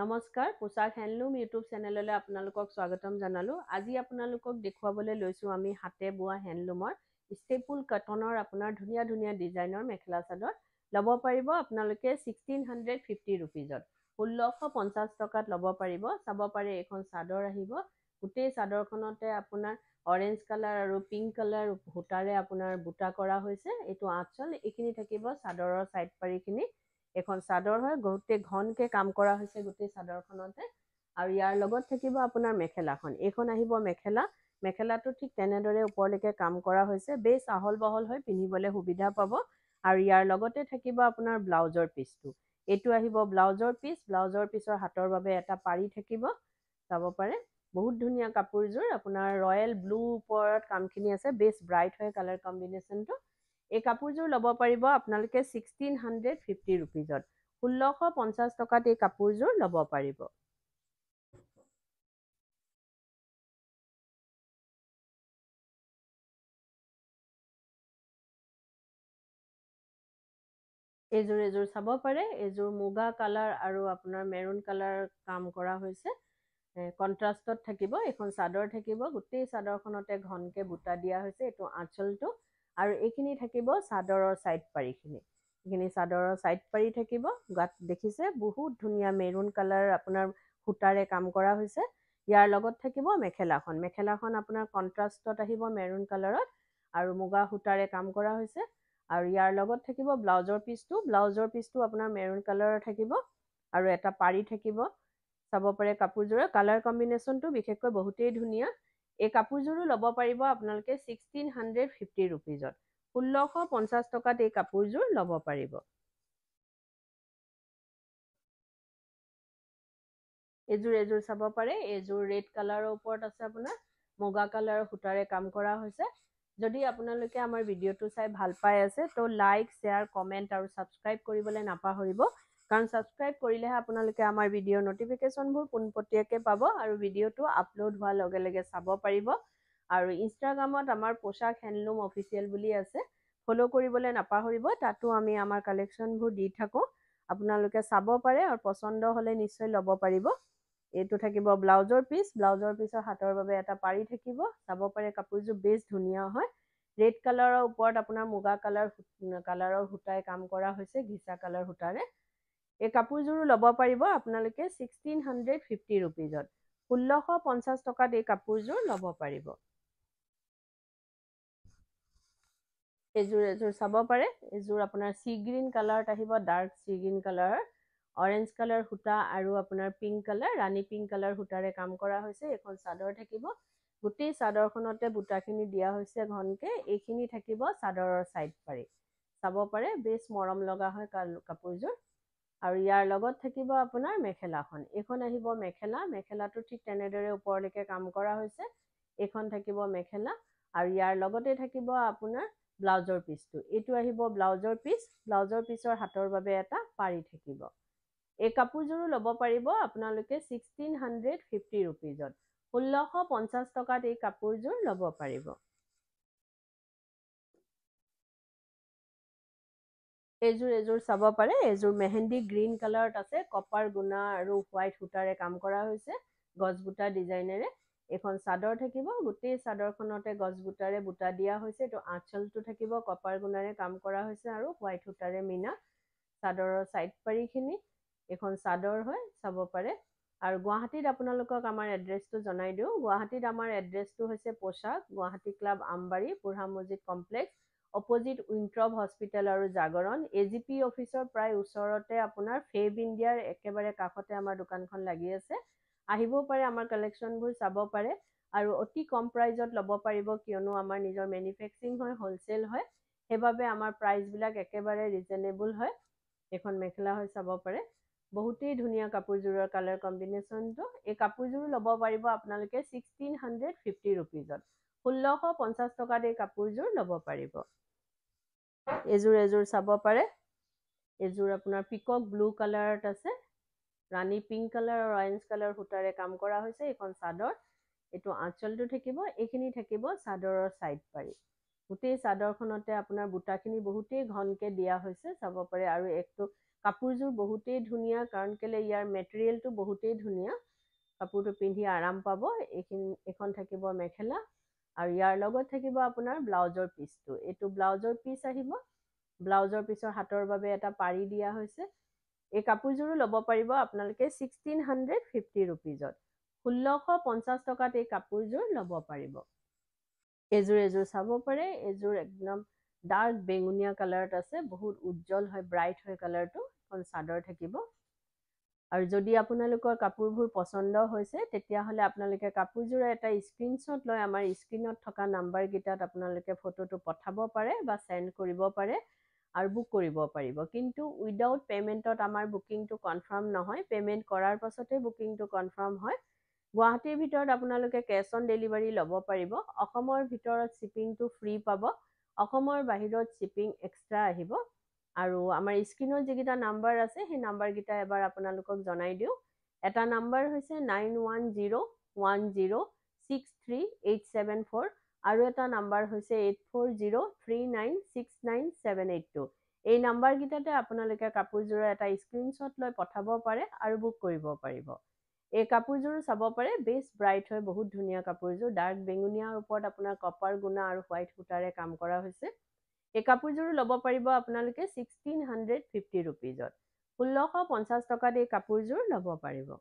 নমস্কাৰ পোছাক handloom YouTube চেনেললৈ আপোনালোকক স্বাগতম জনালোঁ আজি আপোনালোকক দেখুৱাবলৈ লৈছোঁ আমি হাতে বোৱা হেণ্ডলুমৰ ষ্টেপুল কটনৰ আপোনাৰ ধুনীয়া ধুনীয়া ডিজাইনৰ মেখেলা চাদৰ ল'ব পাৰিব আপোনালোকে ছিক্সটিন হাণ্ড্ৰেড ফিফটি ৰুপিজত ষোল্লশ পঞ্চাছ টকাত ল'ব পাৰিব চাব পাৰে এইখন চাদৰ আহিব গোটেই চাদৰখনতে আপোনাৰ অৰেঞ্জ কালাৰ আৰু পিংক কালাৰ সূতাৰে আপোনাৰ বুটা কৰা হৈছে এইটো আঁচল এইখিনি থাকিব চাদৰৰ চাইড পাৰিখিনি এখন চাদৰ হয় গোটেই ঘনকে কাম কৰা হৈছে গোটেই চাদৰখনতে আৰু ইয়াৰ লগত থাকিব আপোনাৰ মেখেলাখন এইখন আহিব মেখেলা মেখেলাটো ঠিক তেনেদৰে ওপৰলৈকে কাম কৰা হৈছে বেছ আহল বহল হৈ পিন্ধিবলৈ সুবিধা পাব আৰু ইয়াৰ লগতে থাকিব আপোনাৰ ব্লাউজৰ পিচটো এইটো আহিব ব্লাউজৰ পিচ ব্লাউজৰ পিচৰ হাতৰ বাবে এটা পাৰি থাকিব চাব পাৰে বহুত ধুনীয়া কাপোৰযোৰ আপোনাৰ ৰয়েল ব্লু ওপৰত কামখিনি আছে বেছ ব্ৰাইট হয় কালাৰ কম্বিনেশ্যনটো এই কাপোৰযোৰ ল'ব পাৰিব আপোনালোকে ছিক্সটিন হাণ্ড্ৰেড ফিফটি ৰুপিজত ষোল্লশ পঞ্চাছ টকাত এই কাপোৰযোৰ ল'ব পাৰিব এইযোৰ এযোৰ চাব পাৰে এইযোৰ মুগা কালাৰ আৰু আপোনাৰ মেৰুন কালাৰ কাম কৰা হৈছে কণ্ট্ৰাষ্টত থাকিব এইখন চাদৰ থাকিব গোটেই চাদৰখনতে ঘনকে বুটা দিয়া হৈছে এইটো আঁচলটো আৰু এইখিনি থাকিব চাদৰৰ ছাইড পাৰিখিনি এইখিনি চাদৰৰ ছাইড পাৰি থাকিব গাত দেখিছে বহুত ধুনীয়া মেৰুন কালাৰ আপোনাৰ সূতাৰে কাম কৰা হৈছে ইয়াৰ লগত থাকিব মেখেলাখন মেখেলাখন আপোনাৰ কণ্ট্ৰাষ্টত আহিব মেৰুন কালাৰত আৰু মুগা সূতাৰে কাম কৰা হৈছে আৰু ইয়াৰ লগত থাকিব ব্লাউজৰ পিচটো ব্লাউজৰ পিচটো আপোনাৰ মেৰুন কালাৰৰ থাকিব আৰু এটা পাৰি থাকিব চাব পাৰে কাপোৰযোৰৰ কালাৰ কম্বিনেশ্যনটো বিশেষকৈ বহুতেই ধুনীয়া এই কাপোৰযোৰো ল'ব পাৰিব আপোনালোকে ছিক্সটিন হাণ্ড্ৰেড ফিফটি ৰুপিজত ষোল্লশ পঞ্চাছ টকাত এই কাপোৰযোৰ ল'ব পাৰিব এযোৰ এযোৰ চাব পাৰে এযোৰ ৰেড কালাৰৰ ওপৰত আছে আপোনাৰ মুগা কালাৰৰ সূতাৰে কাম কৰা হৈছে যদি আপোনালোকে আমাৰ ভিডিঅ'টো চাই ভাল পাই আছে তো লাইক শ্বেয়াৰ কমেণ্ট আৰু ছাবস্ক্ৰাইব কৰিবলৈ নাপাহৰিব কাৰণ ছাবস্ক্ৰাইব কৰিলেহে আপোনালোকে আমাৰ ভিডিঅ' নটিফিকেশ্যনবোৰ পোনপটীয়াকৈ পাব আৰু ভিডিঅ'টো আপলোড হোৱাৰ লগে লগে চাব পাৰিব আৰু ইনষ্টাগ্ৰামত আমাৰ পোচাক হেণ্ডলুম অফিচিয়েল বুলি আছে ফ'ল' কৰিবলৈ নাপাহৰিব তাতো আমি আমাৰ কালেকশ্যনবোৰ দি থাকোঁ আপোনালোকে চাব পাৰে আৰু পচন্দ হ'লে নিশ্চয় ল'ব পাৰিব এইটো থাকিব ব্লাউজৰ পিচ ব্লাউজৰ পিচৰ হাতৰ বাবে এটা পাৰি থাকিব চাব পাৰে কাপোৰযোৰ বেছ ধুনীয়া হয় ৰেড কালাৰৰ ওপৰত আপোনাৰ মুগা কালাৰ কালাৰৰ সূতাই কাম কৰা হৈছে ঘিচা কালাৰ সূতাৰে এই কাপোৰযোৰো ল'ব পাৰিব আপোনালোকে ছিক্সটিন হাণ্ড্ৰেড ফিফটি ৰুপিজত ষোল্লশ পঞ্চাছ টকাত এই কাপোৰযোৰ ল'ব পাৰিব এইযোৰ এযোৰ চাব পাৰে এইযোৰ আপোনাৰ চি গ্ৰীণ কালাৰত আহিব dark sea green colour orange colour সূতা আৰু আপোনাৰ পিংক কালাৰ ৰাণী পিংক কালাৰ সূতাৰে কাম কৰা হৈছে এইখন চাদৰ থাকিব গোটেই চাদৰখনতে বুটাখিনি দিয়া হৈছে ঘনকে এইখিনি থাকিব চাদৰৰ ছাইড পাৰি চাব পাৰে বেছ মৰম লগা হয় কাপোৰযোৰ আৰু ইয়াৰ লগত থাকিব আপোনাৰ মেখেলাখন এইখন আহিব মেখেলা মেখেলাটো ঠিক তেনেদৰে ওপৰলৈকে কাম কৰা হৈছে এইখন থাকিব মেখেলা আৰু ইয়াৰ লগতে থাকিব আপোনাৰ ব্লাউজৰ পিচটো এইটো আহিব ব্লাউজৰ পিচ ব্লাউজৰ পিছৰ হাতৰ বাবে এটা পাৰি থাকিব এই কাপোৰযোৰো ল'ব পাৰিব আপোনালোকে ছিক্সটিন হাণ্ড্ৰেড ফিফটি ৰুপিজত ষোল্লশ পঞ্চাছ টকাত এই কাপোৰযোৰ ল'ব পাৰিব এইযোৰ এযোৰ চাব পাৰে এযোৰ মেহেন্দি গ্ৰীণ কালাৰত আছে কপাৰ গুণা আৰু হোৱাইট সূতাৰে কাম কৰা হৈছে গছ বুটা ডিজাইনেৰে এইখন চাদৰ থাকিব গোটেই চাদৰখনতে গছ বুটাৰে বুটা দিয়া হৈছে এইটো আঁচলটো থাকিব কপাৰ গুণাৰে কাম কৰা হৈছে আৰু হোৱাইট সূতাৰে মিনা চাদৰৰ ছাইড পাৰিখিনি এইখন চাদৰ হয় চাব পাৰে আৰু গুৱাহাটীত আপোনালোকক আমাৰ এড্ৰেছটো জনাই দিওঁ গুৱাহাটীত আমাৰ এড্ৰেছটো হৈছে পোচাক Guwahati club Ambari Burha Masjid complex opposite উইণ্ট্ৰভ হস্পিটেল আৰু জাগৰণ এ জি পি অফিচৰ প্ৰায় ওচৰতে আপোনাৰ ফেভ ইণ্ডিয়াৰ একেবাৰে কাষতে আমাৰ দোকানখন লাগি আছে আহিবও পাৰে আমাৰ কালেকশ্যনবোৰ চাব পাৰে আৰু অতি কম প্ৰাইজত ল'ব পাৰিব কিয়নো আমাৰ নিজৰ মেনুফেক্সাৰিং হয় হ'লচেল হয় সেইবাবে আমাৰ প্ৰাইজবিলাক একেবাৰে ৰিজনেবল হয় এখন মেখেলা হৈ চাব পাৰে বহুতেই ধুনীয়া কাপোৰযোৰৰ কালাৰ কম্বিনেশ্যনটো এই কাপোৰযোৰ ল'ব পাৰিব আপোনালোকে ছিক্সটিন হাণ্ড্ৰেড ফিফটি ৰুপিজত ষোল্লশ পঞ্চাছ টকাত এই কাপোৰযোৰ ল'ব পাৰিব এযোৰ এযোৰ চাব পাৰে এযোৰ আপোনাৰ পিকক ব্লু কালাৰত আছে ৰাণী পিংক কালাৰ আৰু অৰেঞ্জ কালাৰ সূতাৰে কাম কৰা হৈছে এইখন চাদৰ এইটো আঁচলটো থাকিব এইখিনি থাকিব চাদৰৰ ছাইড পাৰি গোটেই চাদৰখনতে আপোনাৰ বুটাখিনি বহুতেই ঘনকৈ দিয়া হৈছে চাব পাৰে আৰু একটো কাপোৰযোৰ বহুতেই ধুনীয়া কাৰণ কেলৈ ইয়াৰ মেটেৰিয়েলটো বহুতেই ধুনীয়া কাপোৰটো পিন্ধি আৰাম পাব এইখিনি এইখন থাকিব মেখেলা আৰু ইয়াৰ লগত থাকিব আপোনাৰ ব্লাউজৰ পিচটো এইটো ব্লাউজৰ পিচ আহিব ব্লাউজৰ পিচৰ হাতৰ বাবে এটা পাৰি দিয়া হৈছে এই কাপোৰযোৰো ল'ব পাৰিব আপোনালোকে ছিক্সটিন হাণ্ড্ৰেড ফিফটি ৰুপিজত ষোল্লশ পঞ্চাছ টকাত এই কাপোৰযোৰ ল'ব পাৰিব এযোৰ এযোৰ চাব পাৰে এযোৰ একদম ডাৰ্ক বেঙুনীয়া কালাৰত আছে বহুত উজ্জ্বল হয় ব্ৰাইট হয় কালাৰটো এখন চাদৰ থাকিব আৰু যদি আপোনালোকৰ কাপোৰবোৰ পচন্দ হৈছে তেতিয়াহ'লে আপোনালোকে কাপোৰযোৰৰ এটা স্ক্ৰীণশ্বট লৈ আমাৰ স্ক্ৰীণত থকা নাম্বাৰকেইটাত আপোনালোকে ফটোটো পঠাব পাৰে বা চেণ্ড কৰিব পাৰে আৰু বুক কৰিব পাৰিব কিন্তু উইডাউট পে'মেণ্টত আমাৰ বুকিংটো কনফাৰ্ম নহয় পে'মেণ্ট কৰাৰ পাছতে বুকিংটো কনফাৰ্ম হয় গুৱাহাটীৰ ভিতৰত আপোনালোকে কেছ অন ডেলিভাৰী ল'ব পাৰিব অসমৰ ভিতৰত শ্বিপিংটো ফ্ৰী পাব অসমৰ বাহিৰত শ্বিপিং এক্সট্ৰা আহিব আৰু আমাৰ স্ক্ৰীণৰ যিকেইটা নাম্বাৰ আছে সেই নাম্বাৰকেইটা এবাৰ আপোনালোকক জনাই দিওঁ এটা নাম্বাৰ হৈছে nine one one zero' zero' six three eight seven four আৰু এটা নাম্বাৰ হৈছে eight four zero' three nine nine six seven eight two এই নাম্বাৰকেইটাতে আপোনালোকে কাপোৰযোৰৰ এটা স্ক্ৰীণশ্বট লৈ পঠাব পাৰে আৰু বুক কৰিব পাৰিব এই কাপোৰযোৰো চাব পাৰে বেছ ব্ৰাইট হয় বহুত ধুনীয়া কাপোৰযোৰ ডাৰ্ক বেঙুনীয়াৰ ওপৰত আপোনাৰ কপাৰ গুণা আৰু হোৱাইট সূতাৰে কাম কৰা হৈছে এই কাপোৰযোৰ ল'ব পাৰিব আপোনালোকে ছিক্সটিন হাণ্ড্ৰেড ফিফটি ৰুপিজত ষোল্লশ পঞ্চাছ টকাত এই কাপোৰযোৰ ল'ব পাৰিব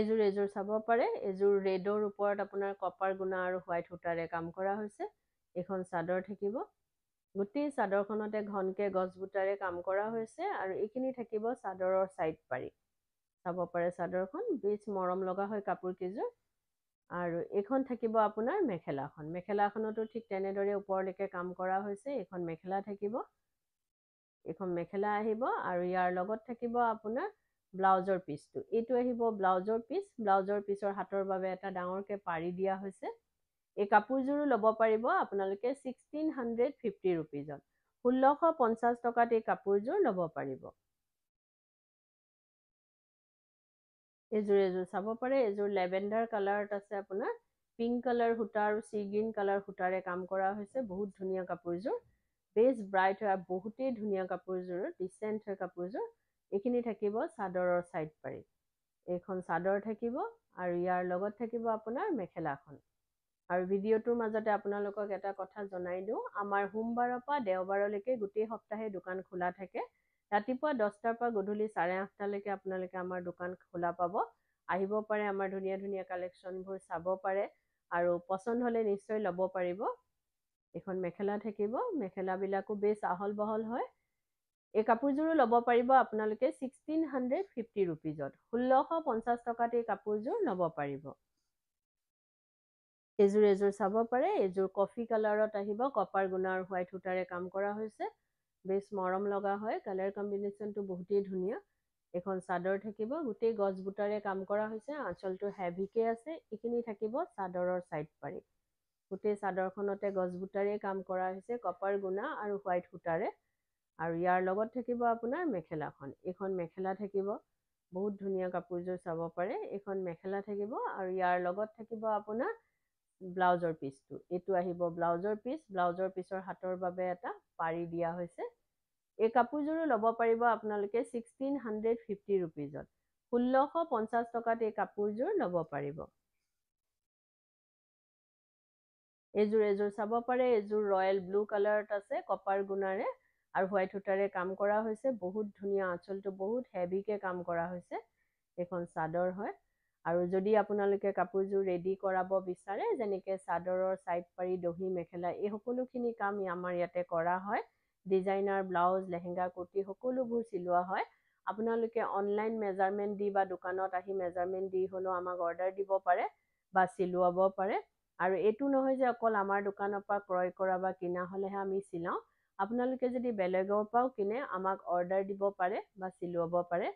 এইযোৰ এইযোৰ চাব পাৰে এইযোৰ ৰেডৰ ওপৰত আপোনাৰ কপাৰ গুণা আৰু হোৱাইট সূতাৰে কাম কৰা হৈছে এইখন চাদৰ থাকিব গোটেই চাদৰখনতে ঘনকে গছ বুটাৰে কাম কৰা হৈছে আৰু এইখিনি থাকিব চাদৰৰ চাইড পাৰি চাব পাৰে চাদৰখন বেছ মৰম লগা হয় কাপোৰ কেইযোৰ আৰু এইখন থাকিব আপোনাৰ মেখেলাখন মেখেলাখনতো ঠিক তেনেদৰে ওপৰলৈকে কাম কৰা হৈছে এইখন মেখেলা থাকিব এইখন মেখেলা আহিব আৰু ইয়াৰ লগত থাকিব আপোনাৰ ব্লাউজৰ পিচটো এইটো আহিব ব্লাউজৰ পিচ ব্লাউজৰ পিচৰ হাতৰ বাবে এটা ডাঙৰকৈ পাৰি দিয়া হৈছে এই কাপোৰযোৰো ল'ব পাৰিব আপোনালোকে ছিক্সটিন হাণ্ড্ৰেড ফিফটি ৰুপিজত ষোল্লশ পঞ্চাছ টকাত এই কাপোৰযোৰ ল'ব পাৰিব এযোৰ এযোৰ চাব পাৰে এযোৰ লেভেণ্ডাৰ কালাৰত আছে আপোনাৰ পিংক কালাৰ সূতা আৰু চি গ্ৰীণ কালাৰ সূতাৰে কাম কৰা হৈছে বহুত ধুনীয়া কাপোৰযোৰ বেছ ব্ৰাইট হয় আৰু বহুতেই ধুনীয়া কাপোৰযোৰ ডিচেণ্ট হয় কাপোৰযোৰ এইখিনি থাকিব চাদৰৰ ছাইড পাৰি এইখন চাদৰ থাকিব আৰু ইয়াৰ লগত থাকিব আপোনাৰ মেখেলাখন আৰু ভিডিঅ'টোৰ মাজতে আপোনালোকক এটা কথা জনাই দিওঁ আমাৰ সোমবাৰৰ পৰা দেওবাৰলৈকে গোটেই সপ্তাহে দোকান খোলা থাকে ৰাতিপুৱা দহটাৰ পৰা গধূলি চাৰে আঠটালৈকে আপোনালোকে আমাৰ দোকান খোলা পাব আহিব পাৰে আমাৰ ধুনীয়া ধুনীয়া কালেকশ্যনবোৰ চাব পাৰে আৰু পচন্দ হ'লে নিশ্চয় ল'ব পাৰিব এইখন মেখেলা থাকিব মেখেলাবিলাকো বেছ আহল বহল হয় এই কাপোৰযোৰো ল'ব পাৰিব আপোনালোকে ছিক্সটিন হাণ্ড্ৰেড ফিফটি ৰুপিজত ষোল্লশ পঞ্চাছ টকাত এই কাপোৰযোৰ ল'ব পাৰিব এইযোৰ এযোৰ চাব পাৰে এইযোৰ কফি কালাৰত আহিব কপাৰ গুণাৰ হোৱাইট সূতাৰে কাম কৰা হৈছে বেছ মৰম লগা হয় কালাৰ কম্বিনেশ্যনটো বহুতেই ধুনীয়া এখন চাদৰ থাকিব গোটেই গছ বুটাৰে কাম কৰা হৈছে আঁচলটো হেভিকে আছে এইখিনি থাকিব চাদৰৰ ছাইড পাৰি গোটেই চাদৰখনতে গছ বুটাৰেই কাম কৰা হৈছে কপাৰ গুণা আৰু হোৱাইট সূতাৰে আৰু ইয়াৰ লগত থাকিব আপোনাৰ মেখেলাখন এইখন মেখেলা থাকিব বহুত ধুনীয়া কাপোৰযোৰ চাব পাৰে এইখন মেখেলা থাকিব আৰু ইয়াৰ লগত থাকিব আপোনাৰ ব্লাউজৰ পিচটো এইটো আহিব ব্লাউজৰ পিচ ব্লাউজৰ পিচৰ হাতৰ বাবে এটা পাৰি দিয়া হৈছে এই কাপোৰযোৰো ল'ব পাৰিব আপোনালোকে ছিক্সটিন হাণ্ড্ৰেড ফিফটি ৰুপিজত ষোল্লশ পঞ্চাছ টকাত এই কাপোৰযোৰ ল'ব পাৰিব এইযোৰ এইযোৰ চাব পাৰে এইযোৰ ৰয়েল ব্লু কালাৰত আছে কপাৰ গুণাৰে আৰু হোৱাইট সূতাৰে কাম কৰা হৈছে বহুত ধুনীয়া আঁচলটো বহুত হেভিকে কাম কৰা হৈছে এইখন চাদৰ হয় আৰু যদি আপোনালোকে কাপোৰযোৰ ৰেডি কৰাব বিচাৰে যেনেকৈ চাদৰৰ চাইড পাৰি দহি মেখেলা এই সকলোখিনি কাম আমাৰ ইয়াতে কৰা হয় ডিজাইনাৰ ব্লাউজ লেহেংগা কুৰ্তি সকলোবোৰ চিলোৱা হয় আপোনালোকে অনলাইন মেজাৰমেণ্ট দি বা দোকানত আহি মেজাৰমেণ্ট দি হ'লেও আমাক অৰ্ডাৰ দিব পাৰে বা চিলোৱাব পাৰে আৰু এইটো নহয় যে অকল আমাৰ দোকানৰ পৰা ক্ৰয় কৰা বা কিনা হ'লেহে আমি চিলাওঁ আপোনালোকে যদি বেলেগৰ পৰাও কিনে আমাক অৰ্ডাৰ দিব পাৰে বা চিলোৱাব পাৰে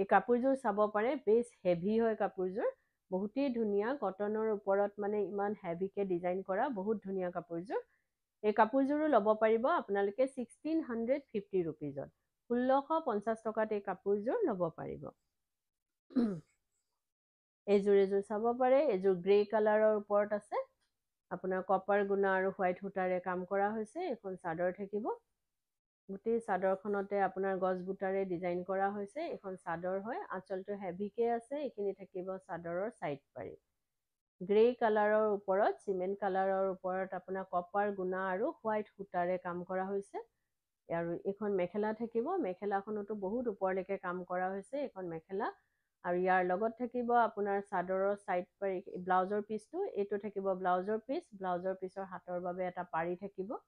এই কাপোৰযোৰ চাব পাৰে বেছ হেভি হয় কাপোৰযোৰ বহুতেই ধুনীয়া কটনৰ ওপৰত মানে ইমান হেভিকৈ ডিজাইন কৰা বহুত ধুনীয়া কাপোৰযোৰ এই কাপোৰযোৰো ল'ব পাৰিব আপোনালোকে ছিক্সটিন হাণ্ড্ৰেড ফিফটি ৰুপিজত ষোল্লশ পঞ্চাছ টকাত এই কাপোৰযোৰ ল'ব পাৰিব এইযোৰ এযোৰ চাব পাৰে এইযোৰ গ্ৰে কালাৰৰ ওপৰত আছে আপোনাৰ কপাৰ গুণা আৰু হোৱাইট সূতাৰে কাম কৰা হৈছে এইখন চাদৰ থাকিব গোটেই চাদৰখনতে আপোনাৰ গছ বুটাৰে ডিজাইন কৰা হৈছে এইখন চাদৰ হয় আঁচলটো হেভিকে আছে এইখিনি থাকিব চাদৰৰ চাইড পাৰি গ্ৰে কালাৰৰ ওপৰত চিমেণ্ট কালাৰৰ ওপৰত আপোনাৰ কপাৰ গুণা আৰু হোৱাইট সূতাৰে কাম কৰা হৈছে আৰু এইখন মেখেলা থাকিব মেখেলাখনতো বহুত ওপৰলৈকে কাম কৰা হৈছে এইখন মেখেলা আৰু ইয়াৰ লগত থাকিব আপোনাৰ চাদৰৰ চাইড পাৰি ব্লাউজৰ পিচটো এইটো থাকিব ব্লাউজৰ পিচ ব্লাউজৰ পিচৰ হাতৰ বাবে এটা পাৰি থাকিব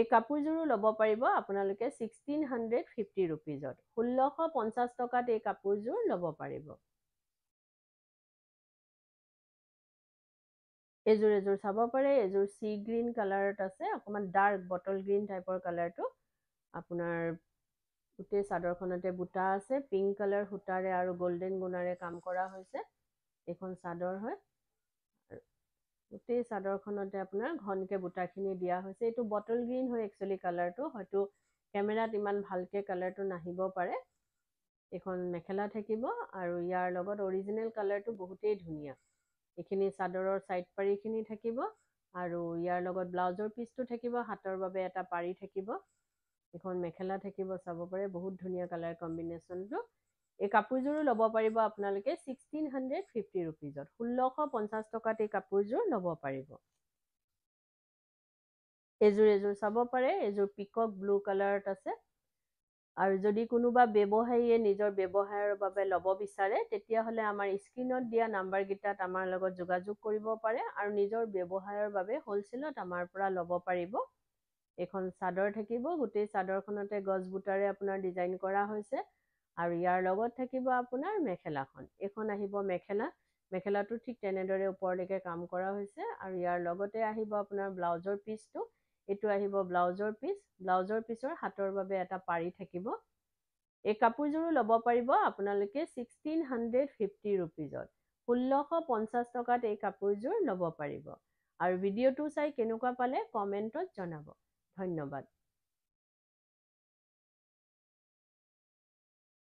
এই কাপোৰযোৰো ল'ব পাৰিব আপোনালোকে ছিক্সটিন হাণ্ড্ৰেড ফিফটি ৰুপিজত ষোল্লশ পঞ্চাছ টকাত এই কাপোৰযোৰ ল'ব পাৰিব এইযোৰ এযোৰ চাব পাৰে এইযোৰ চি গ্ৰীণ কালাৰত আছে অকণমান ডাৰ্ক বটল গ্ৰীণ টাইপৰ কালাৰটো আপোনাৰ গোটেই চাদৰখনতে বুটা আছে পিংক কালাৰ সূতাৰে আৰু গল্ডেন গুণাৰে কাম কৰা হৈছে এইখন চাদৰ হয় গোটেই চাদৰখনতে আপোনাৰ ঘনকে বুটা খিনি দিয়া হৈছে এইটো বটল গ্ৰীণ হয় একচুৱেলি কালাৰটো হয়তো কেমেৰাত ইমান ভালকৈ কালাৰটো নাহিব পাৰে এইখন মেখেলা থাকিব আৰু ইয়াৰ লগত অৰিজিনেল কালাৰটো বহুতেই ধুনীয়া এইখিনি চাদৰৰ পাৰি খিনি থাকিব আৰু ইয়াৰ লগত ব্লাউজৰ পিচটো থাকিব হাতৰ বাবে এটা পাৰি থাকিব এইখন মেখেলা থাকিব চাব পাৰে বহুত ধুনীয়া কালাৰ কম্বিনেশ্যনটো এই কাপোৰযোৰো ল'ব পাৰিব আপোনালোকে ছিক্সটিন হাণ্ড্ৰেড ফিফটি ৰুপিজত ষোল্লশ পঞ্চাছ টকাত এই কাপোৰযোৰ ল'ব পাৰিব এযোৰ এযোৰ চাব পাৰে এযোৰ পিকক ব্লু কালাৰত আছে আৰু যদি কোনোবা ব্যৱসায়ীয়ে নিজৰ ব্যৱসায়ৰ বাবে ল'ব বিচাৰে তেতিয়াহ'লে আমাৰ স্ক্ৰীণত দিয়া নাম্বাৰকেইটাত আমাৰ লগত যোগাযোগ কৰিব পাৰে আৰু নিজৰ ব্যৱসায়ৰ বাবে হ'লচেলত আমাৰ পৰা ল'ব পাৰিব এখন চাদৰ থাকিব গোটেই চাদৰখনতে গছ বুটাৰে আপোনাৰ ডিজাইন কৰা হৈছে আৰু ইয়াৰ লগত থাকিব আপোনাৰ মেখেলাখন এইখন আহিব মেখেলা মেখেলাটো ঠিক তেনেদৰে ওপৰলৈকে কাম কৰা হৈছে আৰু ইয়াৰ লগতে আহিব আপোনাৰ ব্লাউজৰ পিচটো এইটো আহিব ব্লাউজৰ পিচ ব্লাউজৰ পিচৰ হাতৰ বাবে এটা পাৰি থাকিব এই কাপোৰযোৰো ল'ব পাৰিব আপোনালোকে ছিক্সটিন হাণ্ড্ৰেড ফিফটি ৰুপিজত ষোল্লশ পঞ্চাছ টকাত এই কাপোৰযোৰ ল'ব পাৰিব আৰু ভিডিঅ'টো চাই কেনেকুৱা পালে কমেণ্টত জনাব ধন্যবাদ